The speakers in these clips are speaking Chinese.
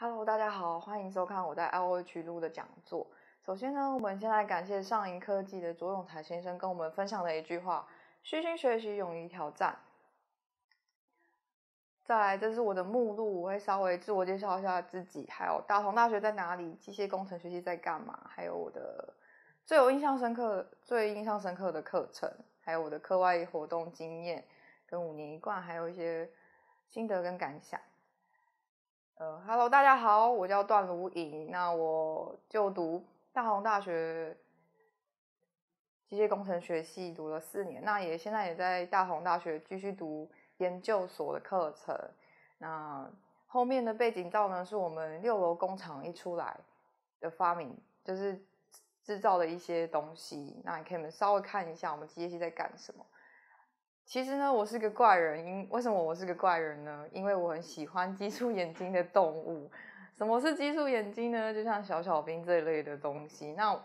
Hello，大家好，欢迎收看我在 LH 录的讲座。首先呢，我们先来感谢上银科技的卓永才先生跟我们分享的一句话：虚心学习，勇于挑战。再来，这是我的目录，我会稍微自我介绍一下自己，还有大同大学在哪里，机械工程学习在干嘛，还有我的最有印象深刻、最印象深刻的课程，还有我的课外活动经验，跟五年一贯，还有一些心得跟感想。呃，Hello，大家好，我叫段如颖，那我就读大同大学机械工程学系读了四年，那也现在也在大同大学继续读研究所的课程。那后面的背景照呢，是我们六楼工厂一出来的发明，就是制造的一些东西。那你可以们稍微看一下我们机械系在干什么。其实呢，我是个怪人。因为什么我是个怪人呢？因为我很喜欢激素眼睛的动物。什么是激素眼睛呢？就像小小兵这一类的东西。那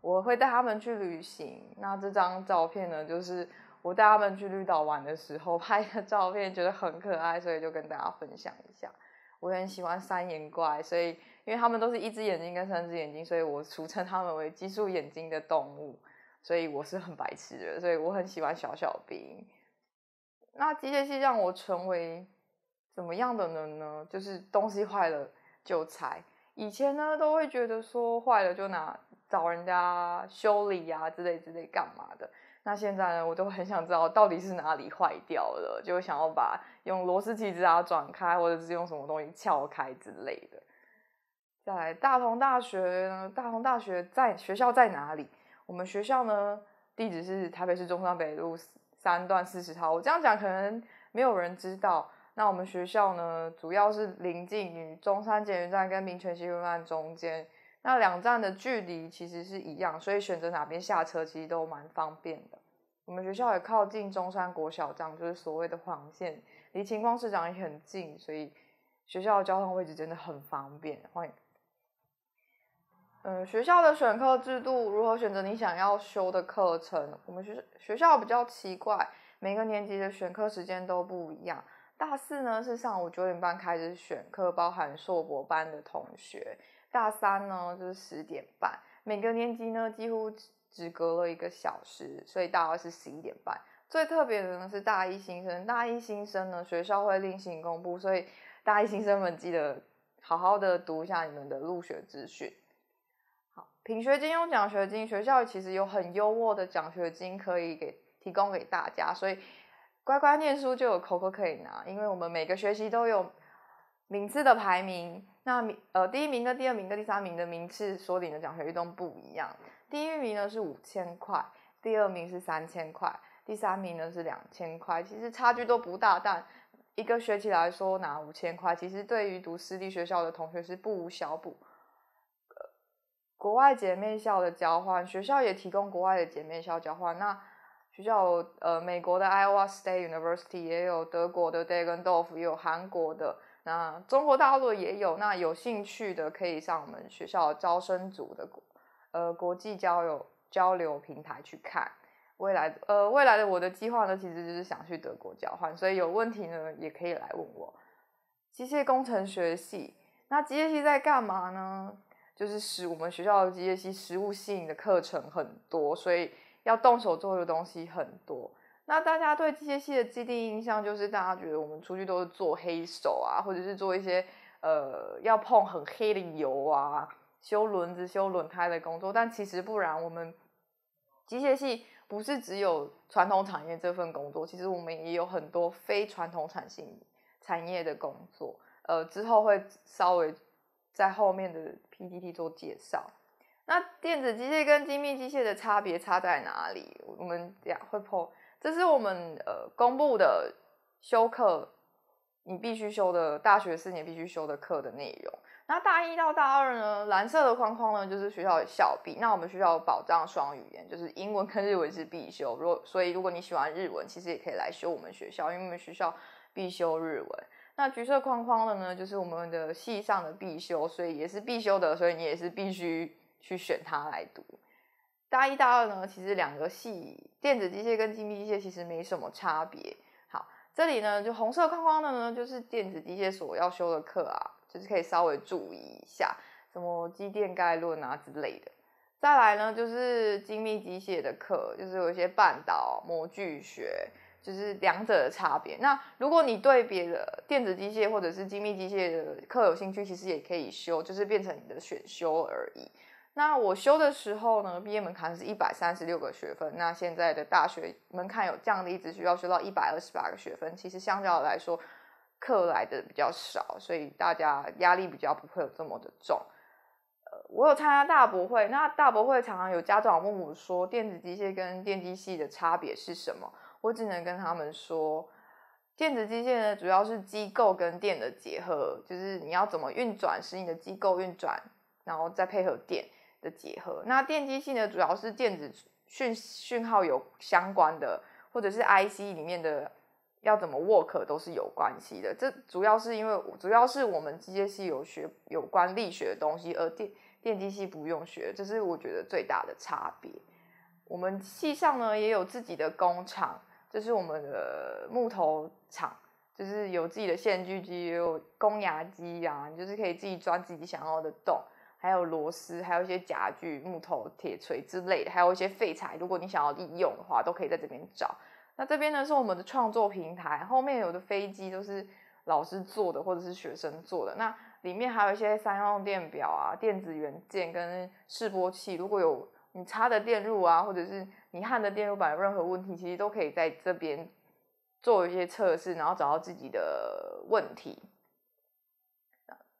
我会带他们去旅行。那这张照片呢，就是我带他们去绿岛玩的时候 拍的照片，觉得很可爱，所以就跟大家分享一下。我很喜欢三眼怪，所以因为他们都是一只眼睛跟三只眼睛，所以我俗称他们为激素眼睛的动物。所以我是很白痴的，所以我很喜欢小小兵。那机械系让我成为怎么样的人呢？就是东西坏了就拆。以前呢，都会觉得说坏了就拿找人家修理啊之类之类干嘛的。那现在呢，我都很想知道到底是哪里坏掉了，就想要把用螺丝起子啊转开，或者是用什么东西撬开之类的。在大同大学，呢，大同大学在学校在哪里？我们学校呢，地址是台北市中山北路。三段四十套，我这样讲可能没有人知道。那我们学校呢，主要是临近于中山捷运站跟民权西运站中间，那两站的距离其实是一样，所以选择哪边下车其实都蛮方便的。我们学校也靠近中山国小站，就是所谓的黄线，离晴光市长也很近，所以学校的交通位置真的很方便。欢迎。嗯，学校的选课制度如何选择你想要修的课程？我们学学校比较奇怪，每个年级的选课时间都不一样。大四呢是上午九点半开始选课，包含硕博班的同学；大三呢就是十点半，每个年级呢几乎只隔了一个小时，所以大约是十一点半。最特别的呢是大一新生，大一新生呢学校会另行公布，所以大一新生们记得好好的读一下你们的入学资讯。领学金用奖学金，学校其实有很优渥的奖学金可以给提供给大家，所以乖乖念书就有口可可以拿。因为我们每个学期都有名次的排名，那名呃第一名跟第二名跟第三名的名次所领的奖学金都不一样。第一名呢是五千块，第二名是三千块，第三名呢是两千块。其实差距都不大，但一个学期来说拿五千块，其实对于读私立学校的同学是不无小补。国外姐妹校的交换，学校也提供国外的姐妹校交换。那学校呃，美国的 Iowa State University 也有，德国的 d e g e n d o r f 也有，韩国的那中国大陆也有。那有兴趣的可以上我们学校招生组的呃国际交友交流平台去看未来。呃，未来的我的计划呢，其实就是想去德国交换。所以有问题呢，也可以来问我。机械工程学系，那机械系在干嘛呢？就是使我们学校的机械系物吸引的课程很多，所以要动手做的东西很多。那大家对机械系的既定印象就是，大家觉得我们出去都是做黑手啊，或者是做一些呃要碰很黑的油啊，修轮子、修轮胎的工作。但其实不然，我们机械系不是只有传统产业这份工作，其实我们也有很多非传统产性产业的工作。呃，之后会稍微。在后面的 PPT 做介绍。那电子机械跟精密机械的差别差在哪里？我们俩会破。这是我们呃公布的修课，你必须修的大学四年必须修的课的内容。那大一到大二呢？蓝色的框框呢就是学校校币。那我们学校保障双语言，就是英文跟日文是必修。如果所以如果你喜欢日文，其实也可以来修我们学校，因为我们学校必修日文。那橘色框框的呢，就是我们的系上的必修，所以也是必修的，所以你也是必须去选它来读。大一、大二呢，其实两个系电子机械跟精密机械其实没什么差别。好，这里呢就红色框框的呢，就是电子机械所要修的课啊，就是可以稍微注意一下，什么机电概论啊之类的。再来呢，就是精密机械的课，就是有一些半导模具学。就是两者的差别。那如果你对别的电子机械或者是精密机械的课有兴趣，其实也可以修，就是变成你的选修而已。那我修的时候呢，毕业门槛是一百三十六个学分。那现在的大学门槛有降低，只需要修到一百二十八个学分。其实相较来说，课来的比较少，所以大家压力比较不会有这么的重。呃，我有参加大博会。那大博会常常有家长问我说，电子机械跟电机系的差别是什么？我只能跟他们说，电子机械呢，主要是机构跟电的结合，就是你要怎么运转，使你的机构运转，然后再配合电的结合。那电机系呢，主要是电子讯讯号有相关的，或者是 IC 里面的要怎么 work 都是有关系的。这主要是因为主要是我们机械系有学有关力学的东西，而电电机系不用学，这是我觉得最大的差别。我们系上呢也有自己的工厂。就是我们的木头厂，就是有自己的线锯机、有攻牙机啊，你就是可以自己抓自己想要的洞，还有螺丝，还有一些夹具、木头、铁锤之类的，还有一些废材，如果你想要利用的话，都可以在这边找。那这边呢是我们的创作平台，后面有的飞机都是老师做的或者是学生做的，那里面还有一些三用电表啊、电子元件跟示波器，如果有你插的电路啊，或者是。你焊的电路板有任何问题，其实都可以在这边做一些测试，然后找到自己的问题。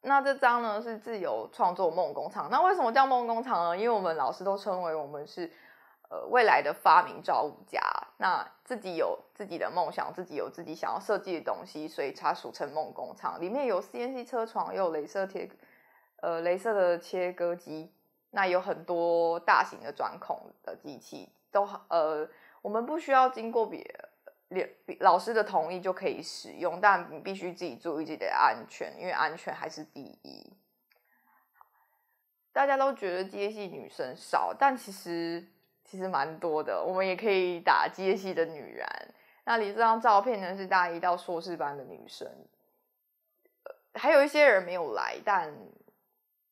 那这张呢是自由创作梦工厂。那为什么叫梦工厂呢？因为我们老师都称为我们是呃未来的发明造物家。那自己有自己的梦想，自己有自己想要设计的东西，所以它俗称梦工厂。里面有 CNC 车床，有镭射铁，呃镭射的切割机，那有很多大型的钻孔的机器。都呃，我们不需要经过别老老师的同意就可以使用，但你必须自己注意自己的安全，因为安全还是第一。大家都觉得接戏女生少，但其实其实蛮多的。我们也可以打接戏的女人。那里这张照片呢是大一到硕士班的女生，还有一些人没有来，但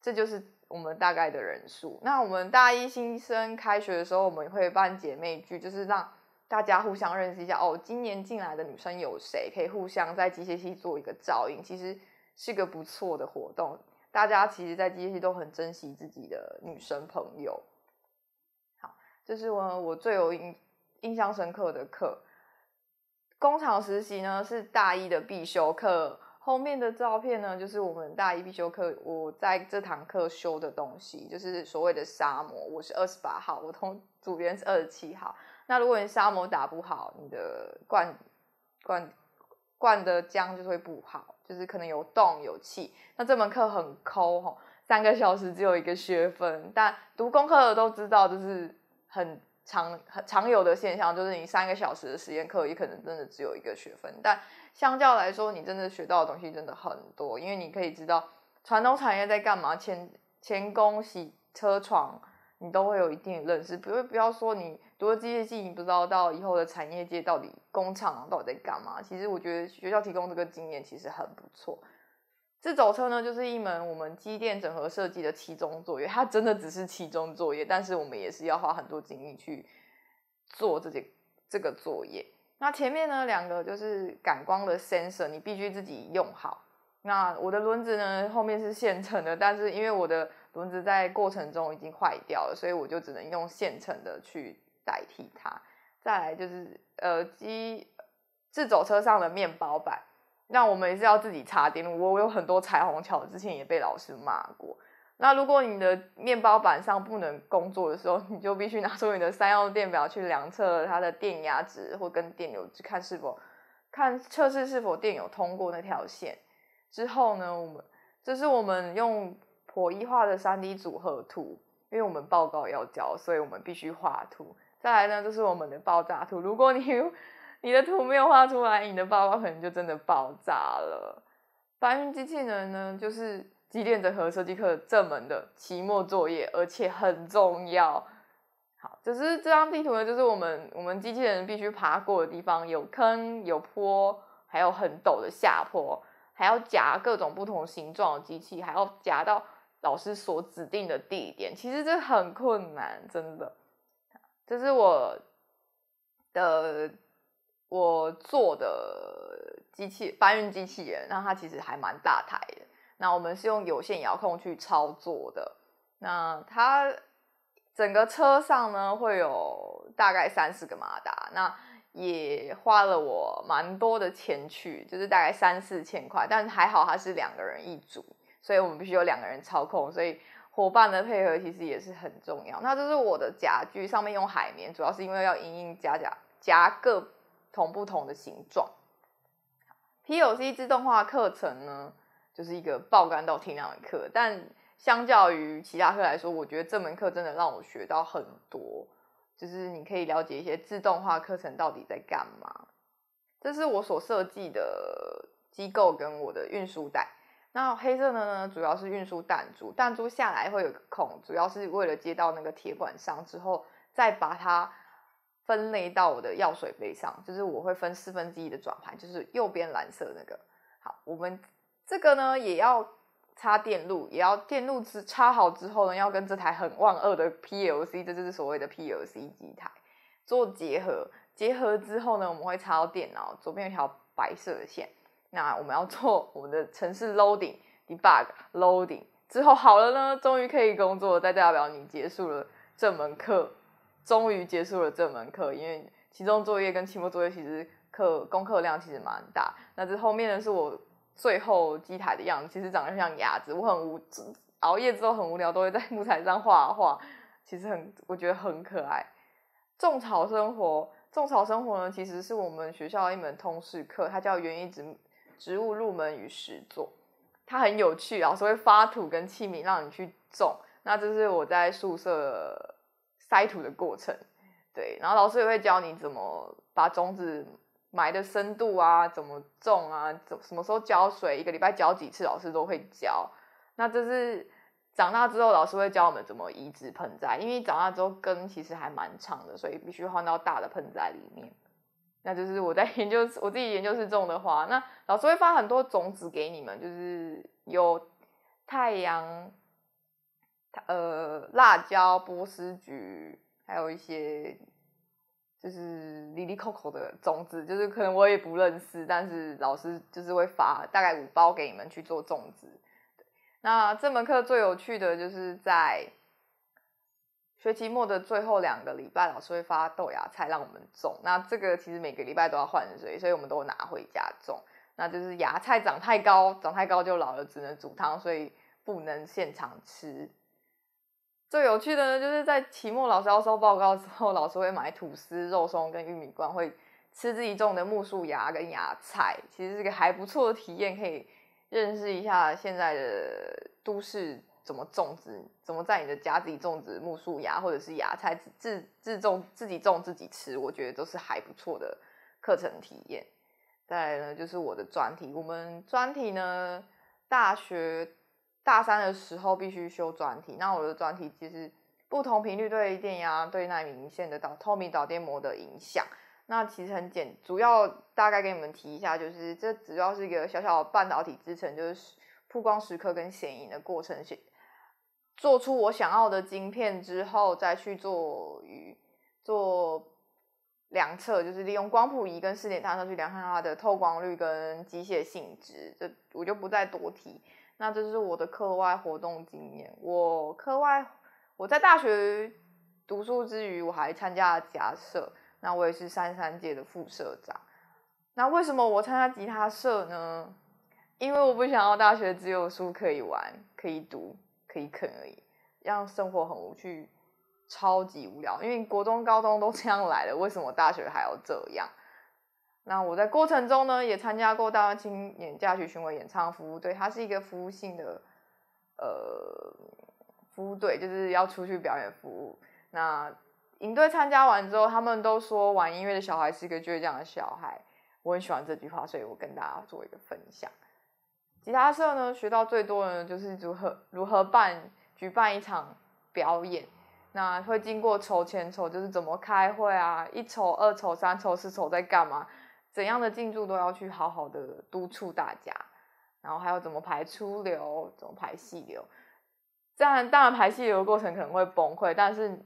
这就是。我们大概的人数。那我们大一新生开学的时候，我们会办姐妹聚，就是让大家互相认识一下哦。今年进来的女生有谁，可以互相在机械系做一个照应，其实是个不错的活动。大家其实，在机械系都很珍惜自己的女生朋友。好，这是我我最有印印象深刻的课。工厂实习呢，是大一的必修课。后面的照片呢，就是我们大一必修课，我在这堂课修的东西，就是所谓的沙模。我是二十八号，我同组员是二十七号。那如果你沙模打不好，你的灌灌灌的浆就会不好，就是可能有洞有气。那这门课很抠吼，三个小时只有一个学分。但读功课的都知道，就是很常常有的现象，就是你三个小时的实验课，也可能真的只有一个学分。但相较来说，你真的学到的东西真的很多，因为你可以知道传统产业在干嘛，前前工洗车床，你都会有一定认识。不，不要说你读了机械系，你不知道到以后的产业界到底工厂到底在干嘛。其实我觉得学校提供这个经验其实很不错。自走车呢，就是一门我们机电整合设计的其中作业，它真的只是其中作业，但是我们也是要花很多精力去做这些这个作业。那前面呢两个就是感光的 sensor，你必须自己用好。那我的轮子呢后面是现成的，但是因为我的轮子在过程中已经坏掉了，所以我就只能用现成的去代替它。再来就是耳机，自走车上的面包板，那我们也是要自己插电。我我有很多彩虹桥，之前也被老师骂过。那如果你的面包板上不能工作的时候，你就必须拿出你的三用电表去量测它的电压值，或跟电流看是否看测试是否电有通过那条线。之后呢，我们这是我们用 p 一画的 3D 组合图，因为我们报告要交，所以我们必须画图。再来呢，就是我们的爆炸图。如果你你的图没有画出来，你的报告可能就真的爆炸了。搬运机器人呢，就是。机电整合设计课正门的期末作业，而且很重要。好，就是这张地图呢，就是我们我们机器人必须爬过的地方，有坑有坡，还有很陡的下坡，还要夹各种不同形状的机器，还要夹到老师所指定的地点。其实这很困难，真的。这是我的我做的机器搬运机器人，那它其实还蛮大台的。那我们是用有线遥控去操作的。那它整个车上呢会有大概三四个马达，那也花了我蛮多的钱去，就是大概三四千块。但还好它是两个人一组，所以我们必须有两个人操控，所以伙伴的配合其实也是很重要。那这是我的夹具，上面用海绵，主要是因为要硬硬夹夹夹各同不同的形状。P.O.C. 自动化课程呢？就是一个爆肝到天亮的课，但相较于其他课来说，我觉得这门课真的让我学到很多。就是你可以了解一些自动化课程到底在干嘛。这是我所设计的机构跟我的运输带。那黑色的呢，主要是运输弹珠，弹珠下来会有个孔，主要是为了接到那个铁管上之后，再把它分类到我的药水杯上。就是我会分四分之一的转盘，就是右边蓝色那个。好，我们。这个呢也要插电路，也要电路之插好之后呢，要跟这台很万恶的 PLC，这就是所谓的 PLC 机台做结合。结合之后呢，我们会插到电脑左边有条白色的线，那我们要做我们的城市 loading、debug、loading 之后好了呢，终于可以工作，再代表你结束了这门课，终于结束了这门课，因为期中作业跟期末作业其实课功课量其实蛮大。那这后面的是我。最后机台的样子，其实长得像鸭子。我很无 熬夜之后很无聊，都会在木材上画画。其实很，我觉得很可爱。种草生活，种草生活呢，其实是我们学校的一门通识课，它叫《园艺植植物入门与实作》，它很有趣。老师会发土跟器皿让你去种。那这是我在宿舍塞土的过程，对。然后老师也会教你怎么把种子。埋的深度啊，怎么种啊，怎什么时候浇水？一个礼拜浇几次？老师都会教。那这是长大之后，老师会教我们怎么移植盆栽，因为长大之后根其实还蛮长的，所以必须换到大的盆栽里面。那就是我在研究我自己研究是种的花，那老师会发很多种子给你们，就是有太阳、呃辣椒、波斯菊，还有一些。就是 l i 扣扣的粽子，就是可能我也不认识，但是老师就是会发大概五包给你们去做粽子。那这门课最有趣的就是在学期末的最后两个礼拜，老师会发豆芽菜让我们种。那这个其实每个礼拜都要换水，所以我们都拿回家种。那就是芽菜长太高，长太高就老了，只能煮汤，所以不能现场吃。最有趣的呢，就是在期末老师要收报告之后，老师会买吐司、肉松跟玉米罐，会吃自己种的木薯芽跟芽菜。其实是个还不错的体验，可以认识一下现在的都市怎么种植，怎么在你的家自己种植木薯芽或者是芽菜，自自种自己种自己吃，我觉得都是还不错的课程体验。再来呢，就是我的专题，我们专题呢，大学。大三的时候必须修专题，那我的专题其实不同频率对电压对耐明线的导透明导电膜的影响，那其实很简，主要大概给你们提一下，就是这主要是一个小小半导体支撑，就是曝光时刻跟显影的过程，做做出我想要的晶片之后，再去做与做量测，就是利用光谱仪跟试点探测去量看它的透光率跟机械性质，这我就不再多提。那这是我的课外活动经验。我课外，我在大学读书之余，我还参加了吉他社。那我也是三三届的副社长。那为什么我参加吉他社呢？因为我不想要大学只有书可以玩、可以读、可以啃而已，让生活很无趣、超级无聊。因为国中、高中都这样来了，为什么大学还要这样？那我在过程中呢，也参加过大青演架曲巡回演唱服务队，它是一个服务性的，呃，服务队就是要出去表演服务。那营队参加完之后，他们都说玩音乐的小孩是一个倔强的小孩，我很喜欢这句话，所以我跟大家做一个分享。吉他社呢，学到最多的就是如何如何办举办一场表演，那会经过筹钱筹，就是怎么开会啊，一筹二筹三筹四筹在干嘛？怎样的进驻都要去好好的督促大家，然后还要怎么排出流，怎么排细流。这样当然排细流过程可能会崩溃，但是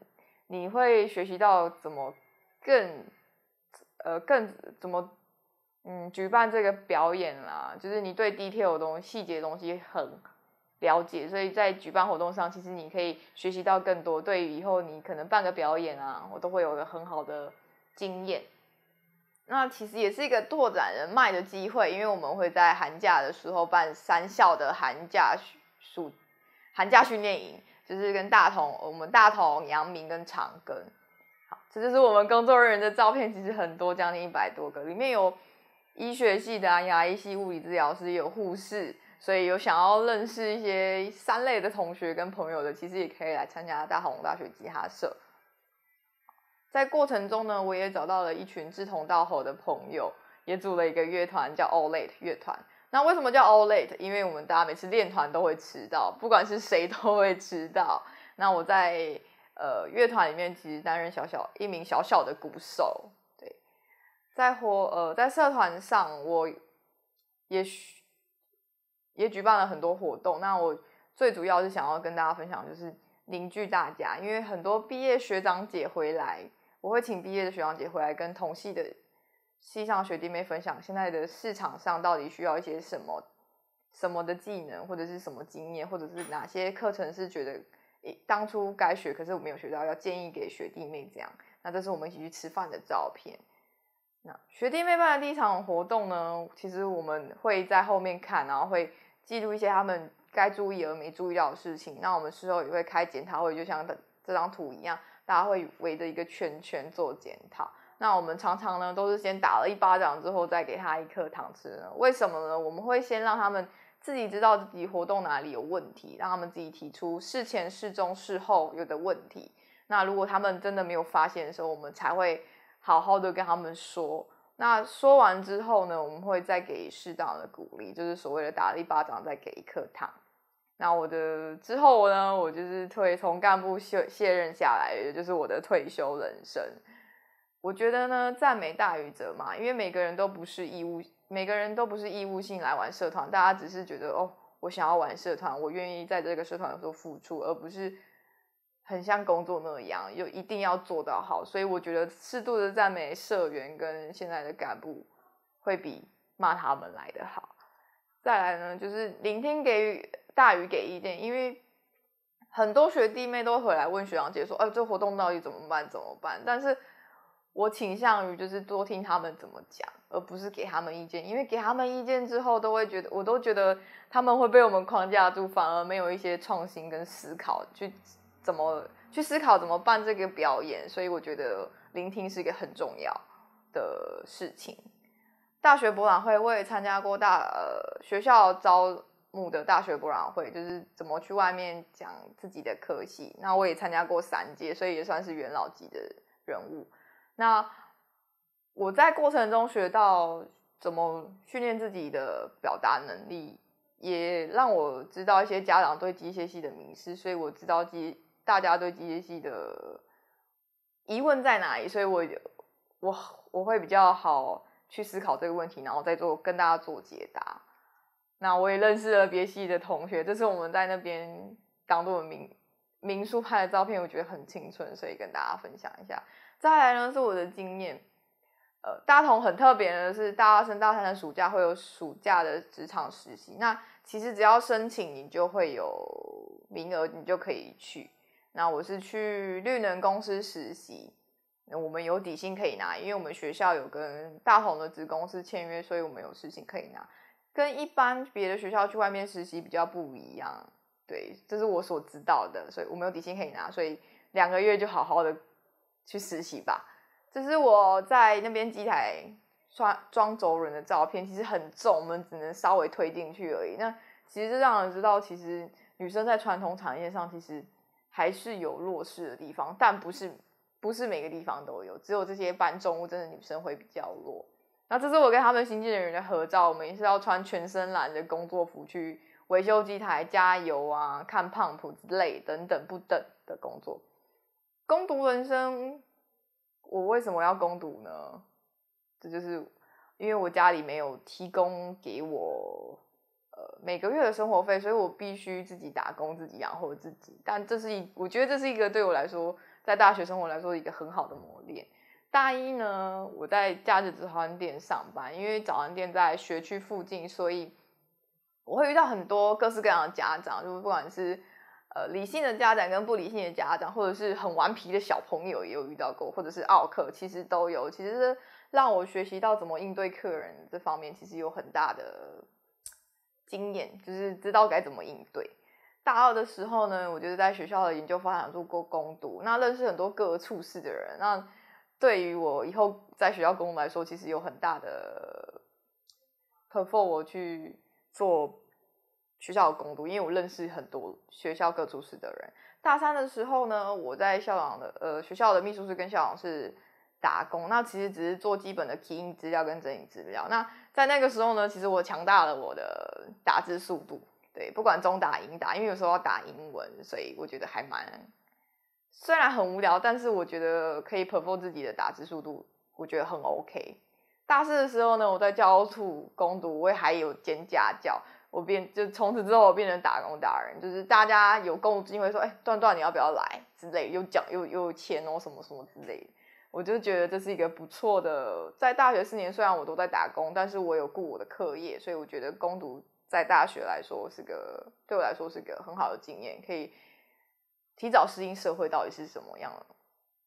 你会学习到怎么更呃更怎么嗯举办这个表演啦。就是你对 detail 东细节东西很了解，所以在举办活动上，其实你可以学习到更多。对于以后你可能办个表演啊，我都会有个很好的经验。那其实也是一个拓展人脉的机会，因为我们会在寒假的时候办三校的寒假训暑寒假训练营，就是跟大同、我们大同、阳明跟长庚。好，这就是我们工作人员的照片，其实很多，将近一百多个，里面有医学系的、牙医系、物理治疗师，有护士，所以有想要认识一些三类的同学跟朋友的，其实也可以来参加大同大学吉他社。在过程中呢，我也找到了一群志同道合的朋友，也组了一个乐团，叫 All Late 乐团。那为什么叫 All Late？因为我们大家每次练团都会迟到，不管是谁都会迟到。那我在呃乐团里面，其实担任小小一名小小的鼓手。对，在活呃在社团上，我也也举办了很多活动。那我最主要是想要跟大家分享，就是凝聚大家，因为很多毕业学长姐回来。我会请毕业的学长姐回来跟同系的系上学弟妹分享，现在的市场上到底需要一些什么什么的技能，或者是什么经验，或者是哪些课程是觉得当初该学，可是我没有学到，要建议给学弟妹这样。那这是我们一起去吃饭的照片。那学弟妹办的第一场活动呢，其实我们会在后面看，然后会记录一些他们该注意而没注意到的事情。那我们事后也会开检讨会，就像等这张图一样。大家会围着一个圈圈做检讨。那我们常常呢，都是先打了一巴掌之后，再给他一颗糖吃。为什么呢？我们会先让他们自己知道自己活动哪里有问题，让他们自己提出事前、事中、事后有的问题。那如果他们真的没有发现的时候，我们才会好好的跟他们说。那说完之后呢，我们会再给适当的鼓励，就是所谓的打了一巴掌再给一颗糖。那我的之后呢？我就是退从干部卸卸任下来，也就是我的退休人生。我觉得呢，赞美大于责嘛，因为每个人都不是义务，每个人都不是义务性来玩社团，大家只是觉得哦，我想要玩社团，我愿意在这个社团做付出，而不是很像工作那样，又一定要做到好。所以我觉得适度的赞美社员跟现在的干部，会比骂他们来的好。再来呢，就是聆听给予。大于给意见，因为很多学弟妹都回来问学长姐说：“哎，这活动到底怎么办？怎么办？”但是，我倾向于就是多听他们怎么讲，而不是给他们意见，因为给他们意见之后，都会觉得我都觉得他们会被我们框架住，反而没有一些创新跟思考去怎么去思考怎么办这个表演。所以，我觉得聆听是一个很重要的事情。大学博览会我也参加过，大呃学校招。目的大学博览会就是怎么去外面讲自己的科系，那我也参加过三届，所以也算是元老级的人物。那我在过程中学到怎么训练自己的表达能力，也让我知道一些家长对机械系的迷失，所以我知道机大家对机械系的疑问在哪里，所以我我我会比较好去思考这个问题，然后再做跟大家做解答。那我也认识了别系的同学，这是我们在那边当我的民民宿拍的照片，我觉得很青春，所以跟大家分享一下。再来呢是我的经验，呃，大同很特别的是，大二、升大三的暑假会有暑假的职场实习。那其实只要申请，你就会有名额，你就可以去。那我是去绿能公司实习，那我们有底薪可以拿，因为我们学校有跟大同的子公司签约，所以我们有事情可以拿。跟一般别的学校去外面实习比较不一样，对，这是我所知道的，所以我没有底薪可以拿，所以两个月就好好的去实习吧。这是我在那边机台刷装轴人的照片，其实很重，我们只能稍微推进去而已。那其实让人知道，其实女生在传统产业上其实还是有弱势的地方，但不是不是每个地方都有，只有这些搬重物真的女生会比较弱。那这是我跟他们新进人员的合照，我们是要穿全身蓝的工作服去维修机台、加油啊、看 pump 之类等等不等的工作。攻读人生，我为什么要攻读呢？这就是因为我家里没有提供给我呃每个月的生活费，所以我必须自己打工、自己养活自己。但这是一，我觉得这是一个对我来说，在大学生活来说一个很好的磨练。大一呢，我在假日早餐店上班，因为早餐店在学区附近，所以我会遇到很多各式各样的家长，就不管是呃理性的家长跟不理性的家长，或者是很顽皮的小朋友也有遇到过，或者是奥客，其实都有。其实让我学习到怎么应对客人这方面，其实有很大的经验，就是知道该怎么应对。大二的时候呢，我就是在学校的研究发展做过攻读，那认识很多各处事的人，那。对于我以后在学校公作来说，其实有很大的 perform 去做学校的工读，因为我认识很多学校各处室的人。大三的时候呢，我在校长的呃学校的秘书室跟校长是打工，那其实只是做基本的 k e y i n 资料跟整理资料。那在那个时候呢，其实我强大了我的打字速度，对，不管中打英打，因为有时候要打英文，所以我觉得还蛮。虽然很无聊，但是我觉得可以 p 提高自己的打字速度，我觉得很 OK。大四的时候呢，我在教处攻读，我还有兼家教，我变就从此之后我变成打工达人，就是大家有共同机会说，哎，段段你要不要来之类，又讲又又钱哦什么什么之类的，我就觉得这是一个不错的。在大学四年，虽然我都在打工，但是我有顾我的课业，所以我觉得攻读在大学来说是个对我来说是个很好的经验，可以。提早适应社会到底是什么样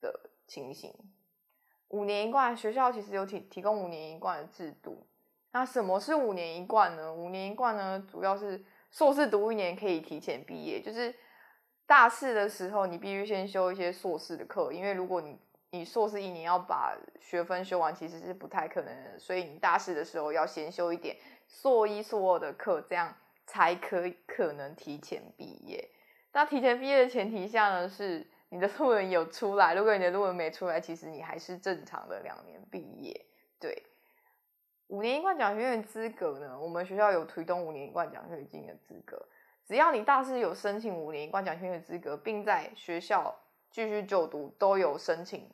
的情形？五年一贯学校其实有提提供五年一贯的制度。那什么是五年一贯呢？五年一贯呢，主要是硕士读一年可以提前毕业，就是大四的时候你必须先修一些硕士的课，因为如果你你硕士一年要把学分修完其实是不太可能，的，所以你大四的时候要先修一点硕一硕二的课，这样才可可能提前毕业。那提前毕业的前提下呢，是你的论文有出来。如果你的论文没出来，其实你还是正常的两年毕业。对，五年一贯奖学金的资格呢，我们学校有推动五年一贯奖学金的资格。只要你大四有申请五年一贯奖学金的资格，并在学校继续就读，都有申请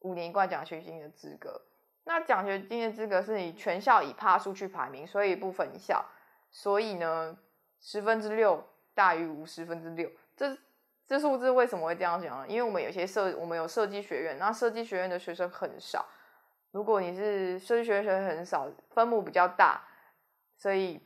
五年一贯奖学金的资格。那奖学金的资格是你全校以帕数去排名，所以不分校。所以呢，十分之六。大于五十分之六，这这数字为什么会这样讲呢？因为我们有些设，我们有设计学院，那设计学院的学生很少。如果你是设计学院学生很少，分母比较大，所以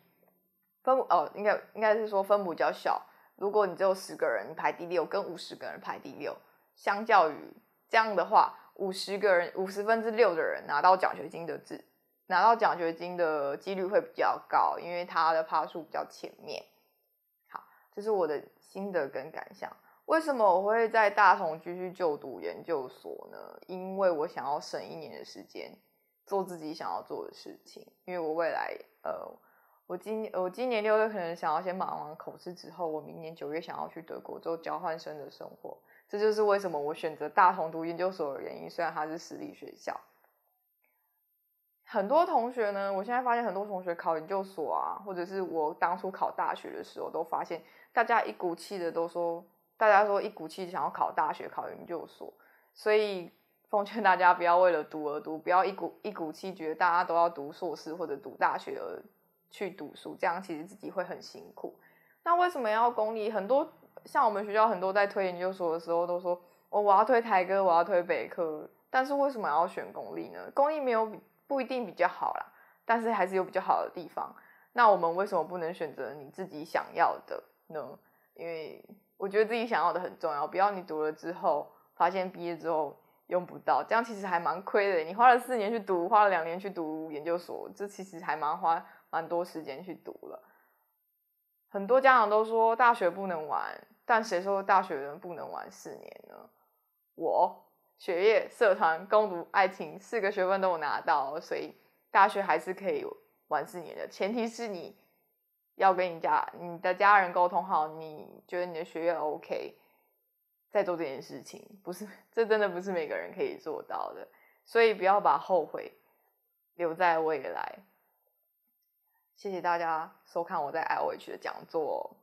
分母哦，应该应该是说分母较小。如果你只有十个人，你排第六，跟五十个人排第六，相较于这样的话，五十个人五十分之六的人拿到奖学金的字，拿到奖学金的几率会比较高，因为他的趴数比较前面。这是我的心得跟感想。为什么我会在大同继续就读研究所呢？因为我想要省一年的时间，做自己想要做的事情。因为我未来，呃，我今我今年六月可能想要先忙完考试之后，我明年九月想要去德国做交换生的生活。这就是为什么我选择大同读研究所的原因。虽然它是私立学校。很多同学呢，我现在发现很多同学考研究所啊，或者是我当初考大学的时候，都发现大家一股气的都说，大家说一股气想要考大学、考研究所，所以奉劝大家不要为了读而读，不要一股一股气觉得大家都要读硕士或者读大学而去读书，这样其实自己会很辛苦。那为什么要公立？很多像我们学校很多在推研究所的时候都说，我我要推台哥，我要推北科，但是为什么要选公立呢？公立没有。不一定比较好啦，但是还是有比较好的地方。那我们为什么不能选择你自己想要的呢？因为我觉得自己想要的很重要，不要你读了之后发现毕业之后用不到，这样其实还蛮亏的。你花了四年去读，花了两年去读研究所，这其实还蛮花蛮多时间去读了。很多家长都说大学不能玩，但谁说大学人不能玩四年呢？我。学业、社团、攻读、爱情，四个学分都有拿到，所以大学还是可以玩四年。的前提是你要跟你家、你的家人沟通好，你觉得你的学业 OK，在做这件事情，不是，这真的不是每个人可以做到的。所以不要把后悔留在未来。谢谢大家收看我在 i o h 的讲座。